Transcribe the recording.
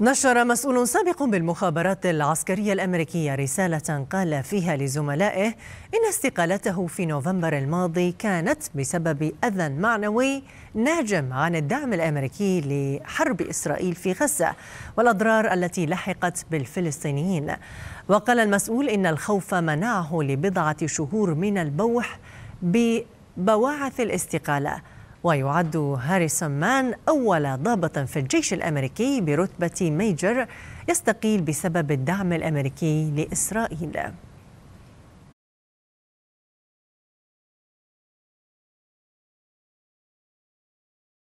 نشر مسؤول سابق بالمخابرات العسكرية الأمريكية رسالة قال فيها لزملائه إن استقالته في نوفمبر الماضي كانت بسبب أذى معنوي ناجم عن الدعم الأمريكي لحرب إسرائيل في غزة والأضرار التي لحقت بالفلسطينيين وقال المسؤول إن الخوف منعه لبضعة شهور من البوح ببواعث الاستقالة ويعد هاريسون مان أول ضابط في الجيش الأمريكي برتبة ميجر يستقيل بسبب الدعم الأمريكي لإسرائيل